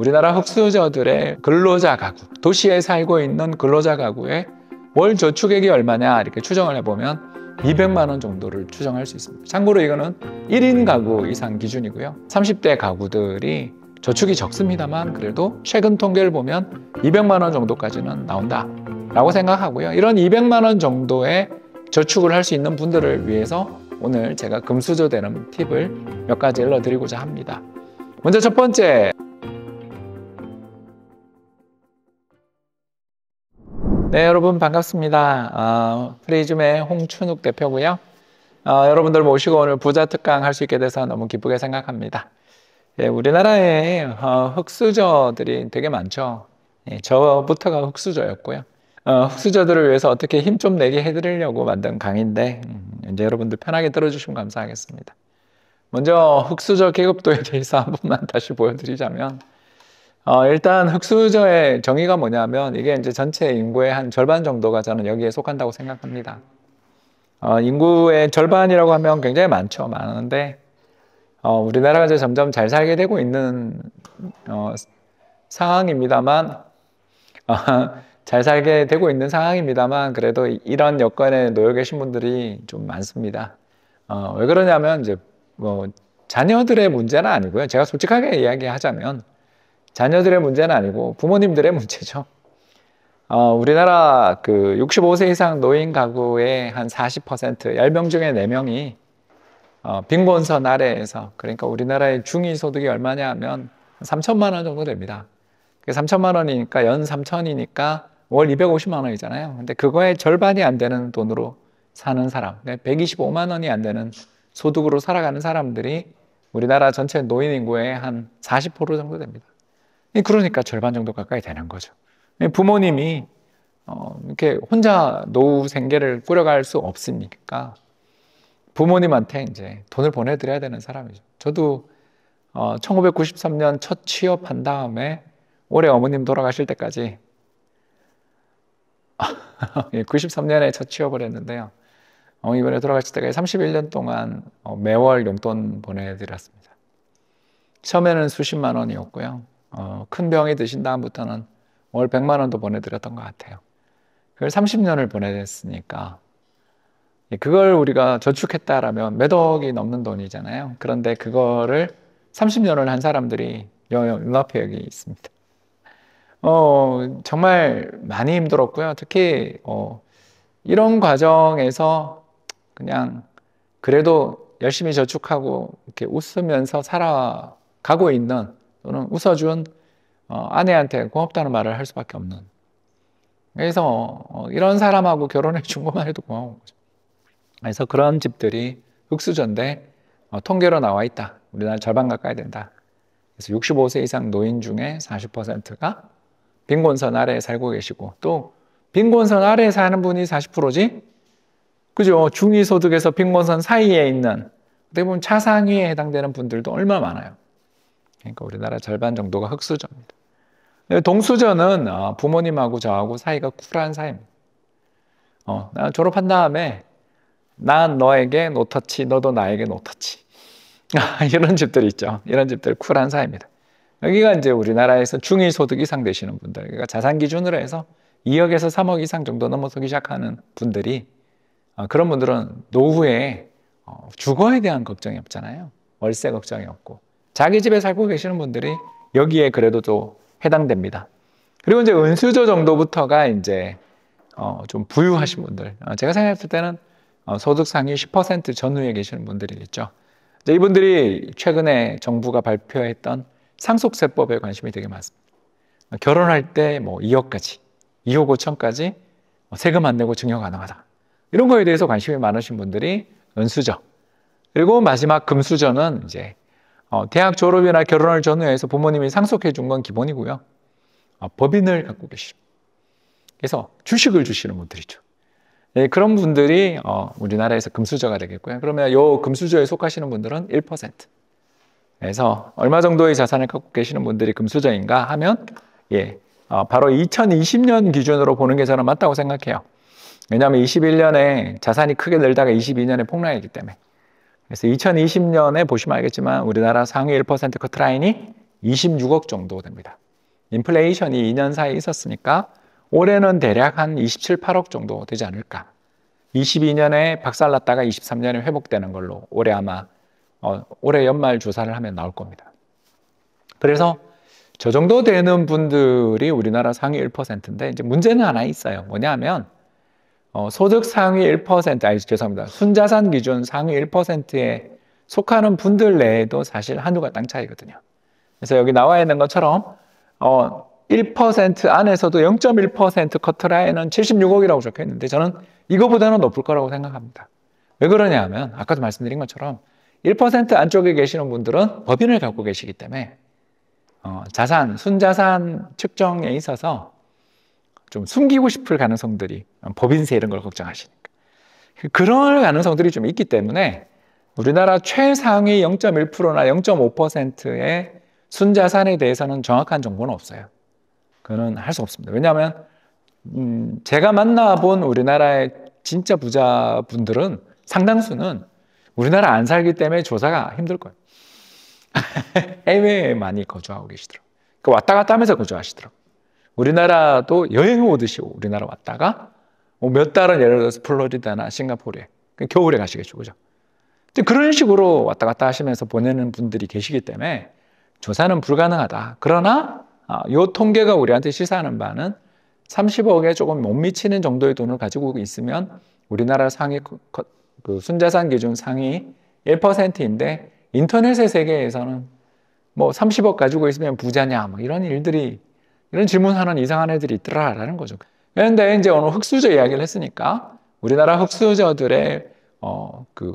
우리나라 흑수저들의 근로자 가구, 도시에 살고 있는 근로자 가구의 월 저축액이 얼마냐 이렇게 추정을 해보면 200만 원 정도를 추정할 수 있습니다. 참고로 이거는 1인 가구 이상 기준이고요. 30대 가구들이 저축이 적습니다만 그래도 최근 통계를 보면 200만 원 정도까지는 나온다 라고 생각하고요. 이런 200만 원 정도의 저축을 할 수 있는 분들을 위해서 오늘 제가 금수저 되는 팁을 몇 가지 일러드리고자 합니다. 먼저 첫 번째, 네, 여러분 반갑습니다. 어, 프리즘의 홍춘욱 대표고요. 어, 여러분들 모시고 오늘 부자 특강 할 수 있게 돼서 너무 기쁘게 생각합니다. 예, 우리나라에 어, 흑수저들이 되게 많죠. 예, 저부터가 흑수저였고요. 어, 흑수저들을 위해서 어떻게 힘 좀 내게 해드리려고 만든 강의인데 음, 이제 여러분들 편하게 들어주시면 감사하겠습니다. 먼저 흑수저 계급도에 대해서 한 번만 다시 보여드리자면 어, 일단 흑수저의 정의가 뭐냐면 이게 이제 전체 인구의 한 절반 정도가 저는 여기에 속한다고 생각합니다. 어, 인구의 절반이라고 하면 굉장히 많죠. 많은데 어, 우리나라가 이제 점점 잘 살게 되고 있는 어, 상황입니다만 어, 잘 살게 되고 있는 상황입니다만 그래도 이런 여건에 놓여 계신 분들이 좀 많습니다. 어, 왜 그러냐면 이제 뭐 자녀들의 문제는 아니고요. 제가 솔직하게 이야기하자면 자녀들의 문제는 아니고 부모님들의 문제죠. 어, 우리나라 그 65세 이상 노인 가구의 한 40%, 10명 중에 4명이 어, 빈곤선 아래에서 그러니까 우리나라의 중위 소득이 얼마냐 하면 3천만 원 정도 됩니다. 그 3천만 원이니까 연 3천이니까 월 250만 원이잖아요. 근데 그거의 절반이 안 되는 돈으로 사는 사람, 125만 원이 안 되는 소득으로 살아가는 사람들이 우리나라 전체 노인 인구의 한 40% 정도 됩니다. 예, 그러니까 절반 정도 가까이 되는 거죠. 예, 부모님이 어, 이렇게 혼자 노후 생계를 꾸려갈 수 없으니까 부모님한테 이제 돈을 보내드려야 되는 사람이죠. 저도 1993년 어, 첫 취업한 다음에 올해 어머님 돌아가실 때까지 93년에 예, 첫 취업을 했는데요. 어, 이번에 돌아가실 때까지 31년 동안 매월 용돈 보내드렸습니다. 처음에는 수십만 원이었고요. 어, 큰 병이 드신 다음부터는 월 100만 원도 보내드렸던 것 같아요. 그걸 30년을 보내냈으니까 예, 그걸 우리가 저축했다라면 몇 억이 넘는 돈이잖아요. 그런데 그거를 30년을 한 사람들이 눈앞에 여기 있습니다. 어, 정말 많이 힘들었고요. 특히 어, 이런 과정에서 그냥 그래도 열심히 저축하고 이렇게 웃으면서 살아가고 있는 또는 웃어준 어, 아내한테 고맙다는 말을 할 수밖에 없는. 그래서 어, 이런 사람하고 결혼해 준 것만 해도 고마운 거죠. 그래서 그런 집들이 흑수전대 어, 통계로 나와 있다. 우리나라 절반 가까이 된다. 그래서 65세 이상 노인 중에 40%가 빈곤선 아래에 살고 계시고 또 빈곤선 아래에 사는 분이 40%지? 그죠? 중위소득에서 빈곤선 사이에 있는 대부분 차상위에 해당되는 분들도 얼마 많아요. 그러니까 우리나라 절반 정도가 흑수저입니다. 동수저는 어, 부모님하고 저하고 사이가 쿨한 사이입니다. 어, 나 졸업한 다음에 난 너에게 노터치, 너도 나에게 노터치. 이런 집들 있죠. 이런 집들 쿨한 사입니다. 여기가 이제 우리나라에서 중위 소득 이상 되시는 분들, 그러니까 자산 기준으로 해서 2억에서 3억 이상 정도 넘어서기 시작하는 분들이 어, 그런 분들은 노후에 어, 주거에 대한 걱정이 없잖아요. 월세 걱정이 없고 자기 집에 살고 계시는 분들이 여기에 그래도 좀 해당됩니다. 그리고 이제 은수저 정도부터가 이제 어좀 부유하신 분들. 어, 제가 생각했을 때는 어 소득 상위 10% 전후에 계시는 분들이겠죠. 이분들이 최근에 정부가 발표했던 상속세법에 관심이 되게 많습니다. 어, 결혼할 때 뭐 2억까지, 2억 5천까지 뭐 세금 안 내고 증여 가능하다. 이런 거에 대해서 관심이 많으신 분들이 은수저. 그리고 마지막 금수저는 이제 어, 대학 졸업이나 결혼을 전후해서 부모님이 상속해 준 건 기본이고요. 어, 법인을 갖고 계시죠. 그래서 주식을 주시는 분들이죠. 예, 그런 분들이 어, 우리나라에서 금수저가 되겠고요. 그러면 요 금수저에 속하시는 분들은 1%. 그래서 얼마 정도의 자산을 갖고 계시는 분들이 금수저인가 하면 예, 어, 바로 2020년 기준으로 보는 게 저는 맞다고 생각해요. 왜냐하면 21년에 자산이 크게 늘다가 22년에 폭락했기 때문에. 그래서 2020년에 보시면 알겠지만 우리나라 상위 1% 커트라인이 26억 정도 됩니다. 인플레이션이 2년 사이에 있었으니까 올해는 대략 한 27, 8억 정도 되지 않을까. 22년에 박살났다가 23년에 회복되는 걸로 올해 아마 어, 올해 연말 조사를 하면 나올 겁니다. 그래서 저 정도 되는 분들이 우리나라 상위 1%인데 이제 문제는 하나 있어요. 뭐냐면 어, 소득 상위 1%, 아니, 죄송합니다. 순자산 기준 상위 1%에 속하는 분들 내에도 사실 한우가 땅 차이거든요. 그래서 여기 나와 있는 것처럼, 어, 1% 안에서도 0.1% 커트라인은 76억이라고 적혀 있는데 저는 이거보다는 높을 거라고 생각합니다. 왜 그러냐 하면, 아까도 말씀드린 것처럼 1% 안쪽에 계시는 분들은 법인을 갖고 계시기 때문에, 어, 자산, 순자산 측정에 있어서 좀 숨기고 싶을 가능성들이 법인세 이런 걸 걱정하시니까 그런 가능성들이 좀 있기 때문에 우리나라 최상위 0.1%나 0.5%의 순자산에 대해서는 정확한 정보는 없어요. 그거는 할 수 없습니다. 왜냐하면 음, 제가 만나본 우리나라의 진짜 부자분들은 상당수는 우리나라 안 살기 때문에 조사가 힘들 거예요. 해외에 많이 거주하고 계시더라고요. 그 왔다 갔다 하면서 거주하시더라고요. 우리나라도 여행 오듯이 우리나라 왔다가 뭐몇 달은 예를 들어서 플로리다나 싱가포르에 그 겨울에 가시겠죠, 그죠? 그런 식으로 왔다 갔다 하시면서 보내는 분들이 계시기 때문에 조사는 불가능하다. 그러나 이 아, 통계가 우리한테 시사하는 바는 30억에 조금 못 미치는 정도의 돈을 가지고 있으면 우리나라 상위 그 순자산 기준 상위 1%인데 인터넷의 세계에서는 뭐 30억 가지고 있으면 부자냐 뭐 이런 일들이 이런 질문하는 이상한 애들이 있더라라는 거죠. 그런데 이제 오늘 흑수저 이야기를 했으니까 우리나라 흑수저들의 어, 그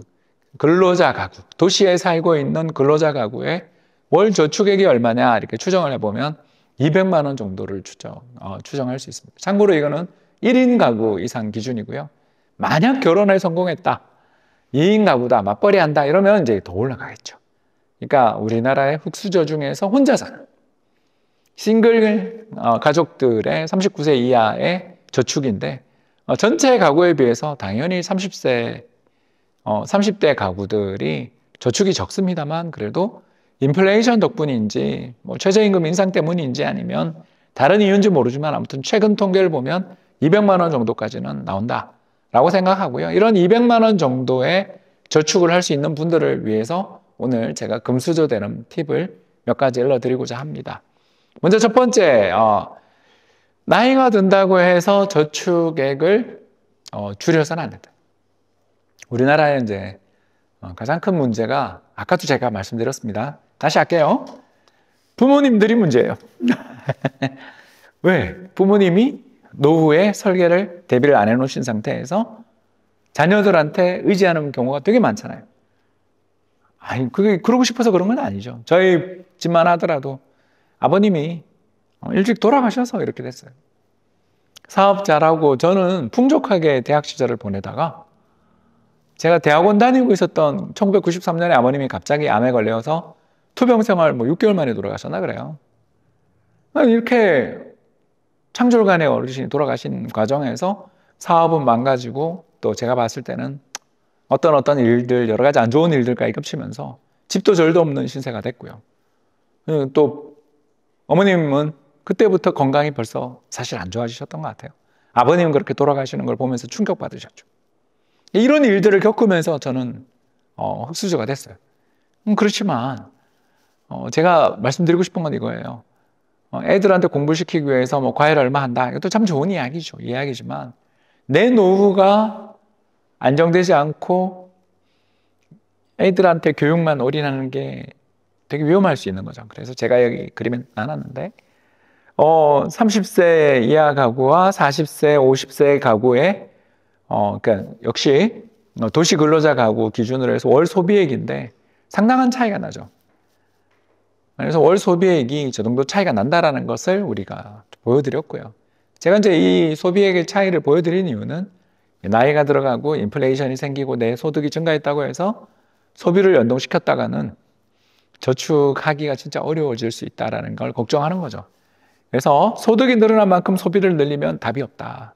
근로자 가구, 도시에 살고 있는 근로자 가구의 월 저축액이 얼마냐 이렇게 추정을 해보면 200만 원 정도를 추정, 어, 추정할 수 있습니다. 참고로 이거는 1인 가구 이상 기준이고요. 만약 결혼에 성공했다, 2인 가구다, 맞벌이 한다 이러면 이제 더 올라가겠죠. 그러니까 우리나라의 흑수저 중에서 혼자 사는 싱글 어, 가족들의 39세 이하의 저축인데 어, 전체 가구에 비해서 당연히 30세 30대 어, 가구들이 저축이 적습니다만 그래도 인플레이션 덕분인지 뭐 최저임금 인상 때문인지 아니면 다른 이유인지 모르지만 아무튼 최근 통계를 보면 200만 원 정도까지는 나온다라고 생각하고요. 이런 200만 원 정도의 저축을 할 수 있는 분들을 위해서 오늘 제가 금수저되는 팁을 몇 가지 일러드리고자 합니다. 먼저 첫 번째, 어, 나이가 든다고 해서 저축액을 어, 줄여서는 안 된다. 우리나라의 이제 어, 가장 큰 문제가 아까도 제가 말씀드렸습니다. 다시 할게요. 부모님들이 문제예요. 왜? 부모님이 노후에 설계를 대비를 안 해놓으신 상태에서 자녀들한테 의지하는 경우가 되게 많잖아요. 아니, 그게 그러고 싶어서 그런 건 아니죠. 저희 집만 하더라도 아버님이 어, 일찍 돌아가셔서 이렇게 됐어요. 사업자라고 저는 풍족하게 대학 시절을 보내다가 제가 대학원 다니고 있었던 1993년에 아버님이 갑자기 암에 걸려서 투병 생활 뭐 6개월 만에 돌아가셨나 그래요. 이렇게 창졸간의 어르신이 돌아가신 과정에서 사업은 망가지고 또 제가 봤을 때는 어떤 어떤 일들 여러 가지 안 좋은 일들까지 겹치면서 집도 절도 없는 신세가 됐고요. 음, 또 어머님은 그때부터 건강이 벌써 사실 안 좋아지셨던 것 같아요. 아버님 은 그렇게 돌아가시는 걸 보면서 충격받으셨죠. 이런 일들을 겪으면서 저는 어, 흑수저가 됐어요. 음, 그렇지만 어, 제가 말씀드리고 싶은 건 이거예요. 어, 애들한테 공부시키기 위해서 뭐 과외를 얼마 한다. 이것도 참 좋은 이야기죠. 이야기지만 내 노후가 안정되지 않고 애들한테 교육만 올인하는 게 되게 위험할 수 있는 거죠. 그래서 제가 여기 그림에 나눴는데, 어, 30세 이하 가구와 40세, 50세 가구의, 어, 그니까 역시 어, 도시 근로자 가구 기준으로 해서 월 소비액인데 상당한 차이가 나죠. 그래서 월 소비액이 저 정도 차이가 난다라는 것을 우리가 보여드렸고요. 제가 이제 이 소비액의 차이를 보여드린 이유는 나이가 들어가고 인플레이션이 생기고 내 소득이 증가했다고 해서 소비를 연동시켰다가는 저축하기가 진짜 어려워질 수 있다라는 걸 걱정하는 거죠. 그래서 소득이 늘어난 만큼 소비를 늘리면 답이 없다.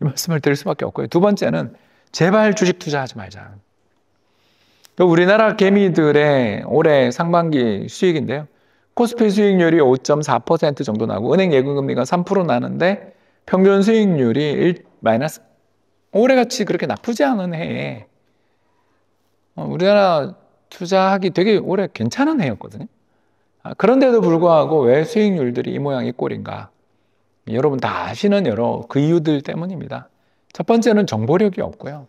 이 말씀을 드릴 수밖에 없고요. 두 번째는 제발 주식 투자하지 말자. 우리나라 개미들의 올해 상반기 수익인데요. 코스피 수익률이 5.4% 정도 나고 은행 예금금리가 3% 나는데 평균 수익률이 1 마이너스 올해같이 그렇게 나쁘지 않은 해에 어, 우리나라 투자하기 되게 오래 괜찮은 해였거든요. 아, 그런데도 불구하고 왜 수익률들이 이 모양 이 꼴인가? 여러분 다 아시는 여러 그 이유들 때문입니다. 첫 번째는 정보력이 없고요.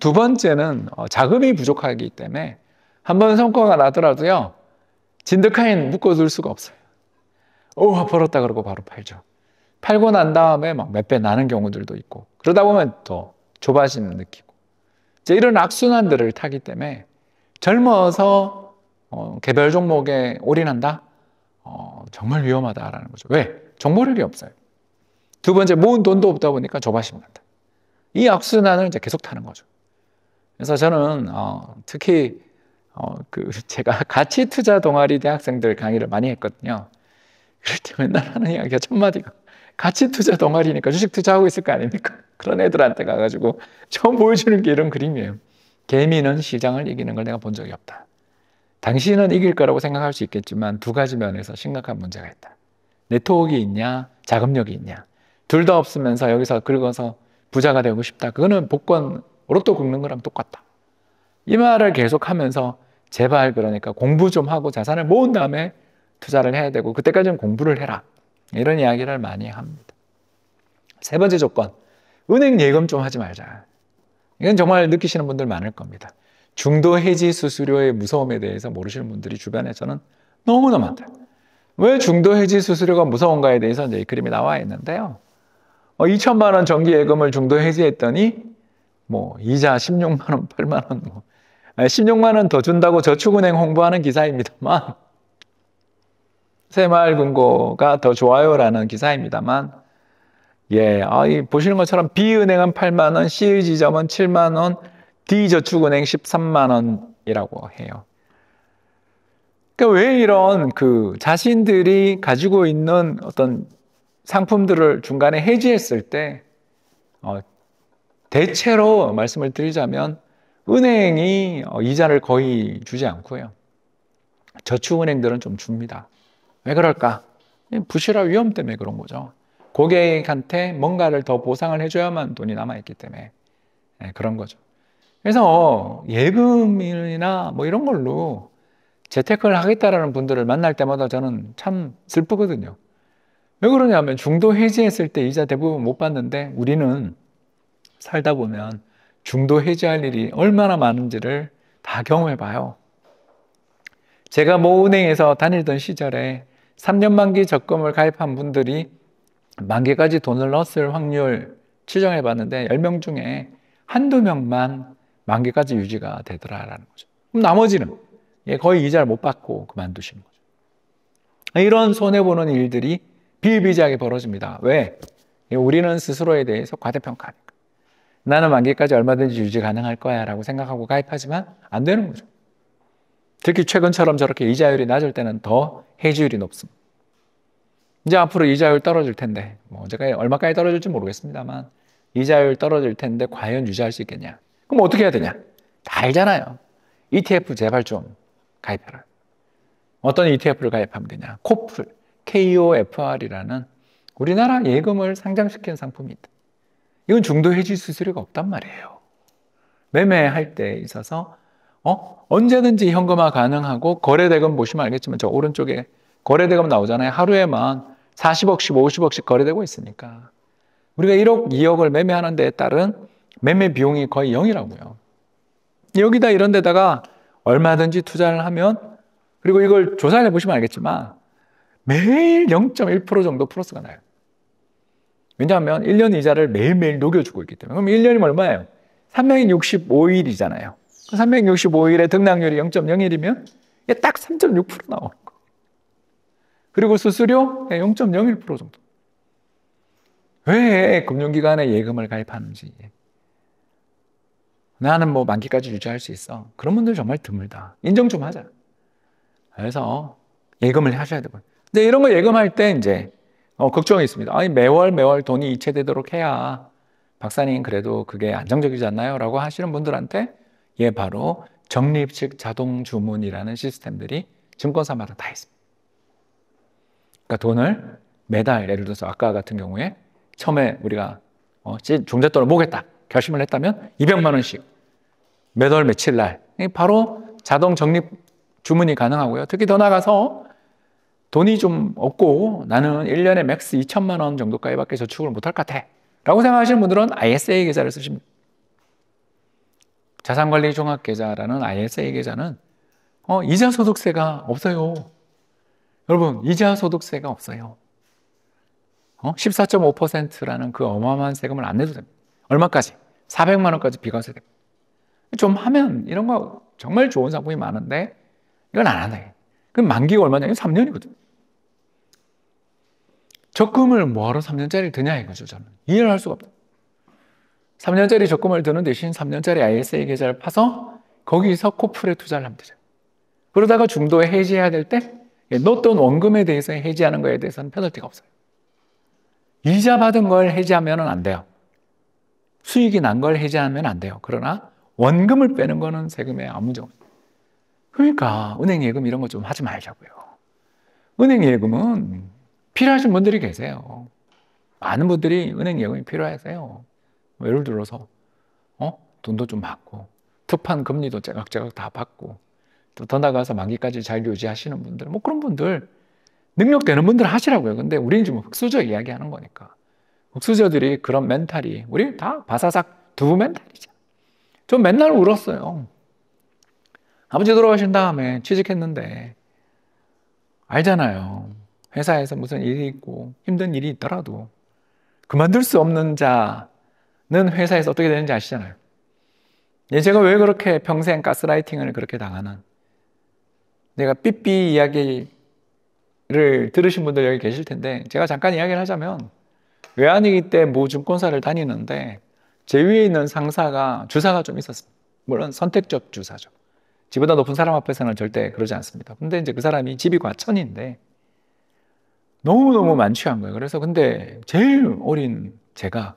두 번째는 어, 자금이 부족하기 때문에 한 번 성과가 나더라도요. 진드카인 묶어둘 수가 없어요. 오, 아, 벌었다 그러고 바로 팔죠. 팔고 난 다음에 막 몇 배 나는 경우들도 있고 그러다 보면 더 좁아지는 느끼고 이런 악순환들을 타기 때문에 젊어서 어, 개별 종목에 올인한다? 어, 정말 위험하다라는 거죠. 왜? 정보력이 없어요. 두 번째, 모은 돈도 없다 보니까 조바심 난다. 이 악순환을 이제 계속 타는 거죠. 그래서 저는 어, 특히 어, 그 제가 가치 투자 동아리 대학생들 강의를 많이 했거든요. 그럴 때 맨날 하는 이야기가 첫 마디가 가치 투자 동아리니까 주식 투자하고 있을 거 아닙니까? 그런 애들한테 가가지고 처음 보여주는 게 이런 그림이에요. 개미는 시장을 이기는 걸 내가 본 적이 없다. 당신은 이길 거라고 생각할 수 있겠지만 두 가지 면에서 심각한 문제가 있다. 네트워크가 있냐, 자금력이 있냐. 둘 다 없으면서 여기서 긁어서 부자가 되고 싶다. 그거는 복권 로또 긁는 거랑 똑같다. 이 말을 계속 하면서 제발 그러니까 공부 좀 하고 자산을 모은 다음에 투자를 해야 되고 그때까지는 공부를 해라. 이런 이야기를 많이 합니다. 세 번째 조건. 은행 예금 좀 하지 말자. 이건 정말 느끼시는 분들 많을 겁니다. 중도 해지 수수료의 무서움에 대해서 모르시는 분들이 주변에서는 너무나 많다. 왜 중도 해지 수수료가 무서운가에 대해서 이제 이 그림이 나와 있는데요. 어, 2천만 원 정기 예금을 중도 해지했더니 뭐 이자 16만 원, 8만 원 뭐. 16만 아, 원더 준다고 저축은행 홍보하는 기사입니다만 새마을금고가 더 좋아요라는 기사입니다만 예, 아, 이 보시는 것처럼 B은행은 8만 원, C지점은 7만 원, D저축은행 13만 원이라고 해요. 그러니까 왜 이런 그 자신들이 가지고 있는 어떤 상품들을 중간에 해지했을 때 어, 대체로 말씀을 드리자면 은행이 어, 이자를 거의 주지 않고요. 저축은행들은 좀 줍니다. 왜 그럴까? 예, 부실화 위험 때문에 그런 거죠. 고객한테 뭔가를 더 보상을 해줘야만 돈이 남아있기 때문에 네, 그런 거죠. 그래서 예금이나 뭐 이런 걸로 재테크를 하겠다라는 분들을 만날 때마다 저는 참 슬프거든요. 왜 그러냐면 중도 해지했을 때 이자 대부분 못 받는데 우리는 살다 보면 중도 해지할 일이 얼마나 많은지를 다 경험해 봐요. 제가 모 은행에서 다니던 시절에 3년 만기 적금을 가입한 분들이 만 개까지 돈을 넣었을 확률 추정해 봤는데 10명 중에 한두 명만 만 개까지 유지가 되더라라는 거죠. 그럼 나머지는 예, 거의 이자를 못 받고 그만두시는 거죠. 이런 손해보는 일들이 비일비재하게 벌어집니다. 왜? 예, 우리는 스스로에 대해서 과대평가하니까. 나는 만기까지 얼마든지 유지 가능할 거야 라고 생각하고 가입하지만 안 되는 거죠. 특히 최근처럼 저렇게 이자율이 낮을 때는 더 해지율이 높습니다. 이제 앞으로 이자율 떨어질 텐데 뭐 제가 얼마까지 떨어질지 모르겠습니다만 이자율 떨어질 텐데 과연 유지할 수 있겠냐? 그럼 어떻게 해야 되냐? 다 알잖아요. ETF 제발 좀 가입해라. 어떤 ETF를 가입하면 되냐? 코플, KOFR이라는 우리나라 예금을 상장시킨 상품이 있다. 이건 중도 해지 수수료가 없단 말이에요. 매매할 때 있어서 어? 언제든지 현금화 가능하고 거래대금 보시면 알겠지만 저 오른쪽에 거래대금 나오잖아요. 하루에만 40억씩, 50억씩 거래되고 있으니까 우리가 1억, 2억을 매매하는 데에 따른 매매 비용이 거의 0이라고요. 여기다 이런 데다가 얼마든지 투자를 하면 그리고 이걸 조사를 해보시면 알겠지만 매일 0.1% 정도 플러스가 나요. 왜냐하면 1년 이자를 매일매일 녹여주고 있기 때문에. 그럼 1년이면 얼마예요? 365일이잖아요. 365일에 등락률이 0.01이면 딱 3.6% 나오는 거예요. 그리고 수수료 0.01% 정도. 왜 금융기관에 예금을 가입하는지. 나는 뭐 만기까지 유지할 수 있어. 그런 분들 정말 드물다. 인정 좀 하자. 그래서 예금을 하셔야 되고. 근데 이런 거 예금할 때 이제 어, 걱정이 있습니다. 아니 매월 매월 돈이 이체되도록 해야 박사님 그래도 그게 안정적이지 않나요? 라고 하시는 분들한테 예 바로 적립식 자동 주문이라는 시스템들이 증권사마다 다 있습니다. 그러니까 돈을 매달 예를 들어서 아까 같은 경우에 처음에 우리가 어, 종잣돈을 모겠다 결심을 했다면 200만 원씩 매달 며칠 날 바로 자동 적립 주문이 가능하고요. 특히 더 나가서 돈이 좀 없고 나는 1년에 맥스 2천만 원 정도까지밖에 저축을 못할 것 같아. 라고 생각하시는 분들은 ISA 계좌를 쓰십니다. 자산관리 종합계좌라는 ISA 계좌는 어, 이자 소득세가 없어요. 여러분, 이자 소득세가 없어요. 어? 14.5%라는 그 어마어마한 세금을 안 내도 됩니다. 얼마까지? 400만 원까지 비과세 됩니다. 좀 하면 이런 거 정말 좋은 상품이 많은데 이건 안 하네. 그럼 만기가 얼마냐? 이건 3년이거든. 적금을 뭐하러 3년짜리를 드냐 이거죠, 저는. 이해를 할 수가 없다. 3년짜리 적금을 드는 대신 3년짜리 ISA 계좌를 파서 거기서 코플에 투자를 하면 되죠. 그러다가 중도에 해지해야 될때 넣었던 예, 원금에 대해서 해지하는 것에 대해서는 페널티가 없어요. 이자 받은 걸 해지하면 안 돼요. 수익이 난 걸 해지하면 안 돼요. 그러나 원금을 빼는 거는 세금에 아무 문 없어요. 그러니까 은행 예금 이런 거 좀 하지 말자고요. 은행 예금은 필요하신 분들이 계세요. 많은 분들이 은행 예금이 필요하세요. 뭐 예를 들어서 어? 돈도 좀 받고 특판 금리도 제각제각 다 받고 더 나가서 만기까지 잘 유지하시는 분들, 뭐 그런 분들, 능력되는 분들 하시라고요. 근데 우리는 지금 흑수저 이야기하는 거니까. 흑수저들이 그런 멘탈이, 우리 다 바사삭 두부 멘탈이죠. 전 맨날 울었어요. 아버지 돌아가신 다음에 취직했는데, 알잖아요. 회사에서 무슨 일이 있고 힘든 일이 있더라도 그만둘 수 없는 자는 회사에서 어떻게 되는지 아시잖아요. 예, 제가 왜 그렇게 평생 가스라이팅을 그렇게 당하는 내가 삐삐 이야기를 들으신 분들 여기 계실 텐데 제가 잠깐 이야기를 하자면 외환위기 때모 증권사를 다니는데 제 위에 있는 상사가 주사가 좀 있었습니다. 물론 선택적 주사죠. 집보다 높은 사람 앞에서는 절대 그러지 않습니다. 근데 이제 그 사람이 집이 과천인데 너무너무 만취한 거예요. 그래서 근데 제일 어린 제가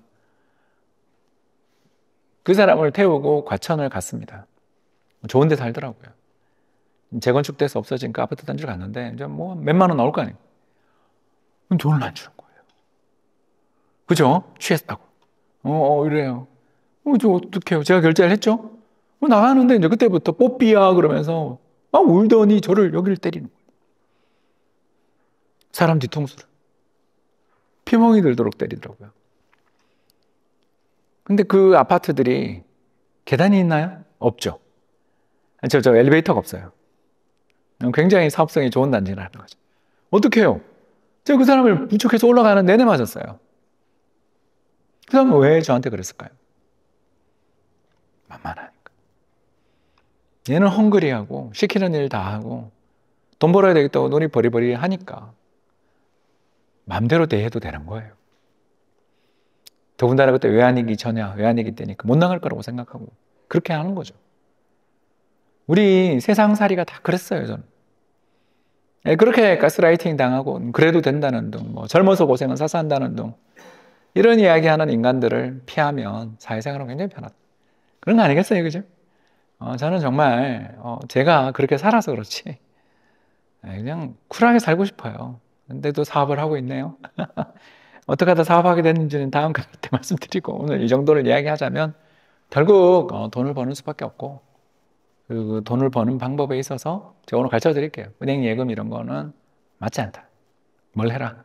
그 사람을 태우고 과천을 갔습니다. 좋은 데 살더라고요. 재건축돼서 없어진니 아파트 단지로 갔는데 이제 뭐 몇만 원 나올 거 아니에요. 그럼 돈을 안 주는 거예요. 그죠? 취했다고. 어, 어 이래요. 어, 저 어떡해요. 제가 결제를 했죠? 어, 나가는데 이제 그때부터 뽀삐야 그러면서 막 울더니 저를 여기를 때리는 거예요. 사람 뒤통수를. 피멍이 들도록 때리더라고요. 근데 그 아파트들이 계단이 있나요? 없죠. 저, 저 엘리베이터가 없어요. 굉장히 사업성이 좋은 단지라는 거죠. 어떻 해요? 제가 그 사람을 부축해서 올라가는 내내 맞았어요. 그 사람은 왜 저한테 그랬을까요? 만만하니까. 얘는 헝그리하고 시키는 일 다 하고 돈 벌어야 되겠다고 눈이 버리버리 하니까 맘대로 대해도 되는 거예요. 더군다나 그때 외환위기 전야, 외환위기 때니까 못 나갈 거라고 생각하고 그렇게 하는 거죠. 우리 세상살이가 다 그랬어요, 저는. 예, 그렇게 가스라이팅 당하고 그래도 된다는 등, 뭐 젊어서 고생은 사서한다는등 이런 이야기하는 인간들을 피하면 사회생활은 굉장히 편하다. 그런 거 아니겠어요, 그죠? 어, 저는 정말 어, 제가 그렇게 살아서 그렇지 예, 그냥 쿨하게 살고 싶어요. 근데도 사업을 하고 있네요. 어떻게 하다 사업하게 됐는지는 다음 강의 때 말씀드리고 오늘 이 정도를 이야기하자면 결국 어, 돈을 버는 수밖에 없고 그 돈을 버는 방법에 있어서 제가 오늘 가르쳐 드릴게요. 은행 예금 이런 거는 맞지 않다. 뭘 해라.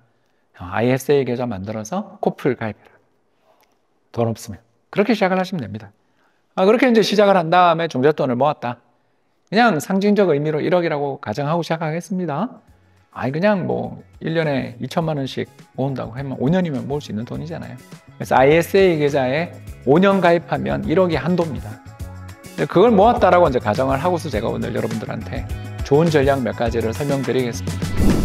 ISA 계좌 만들어서 코플 가입해라. 돈 없으면. 그렇게 시작을 하시면 됩니다. 아, 그렇게 이제 시작을 한 다음에 종잣돈을 모았다. 그냥 상징적 의미로 1억이라고 가정하고 시작하겠습니다. 아니, 그냥 뭐 1년에 2천만 원씩 모은다고 하면 5년이면 모을 수 있는 돈이잖아요. 그래서 ISA 계좌에 5년 가입하면 1억이 한도입니다. 네, 그걸 모았다라고 이제 가정을 하고서 제가 오늘 여러분들한테 좋은 전략 몇 가지를 설명드리겠습니다.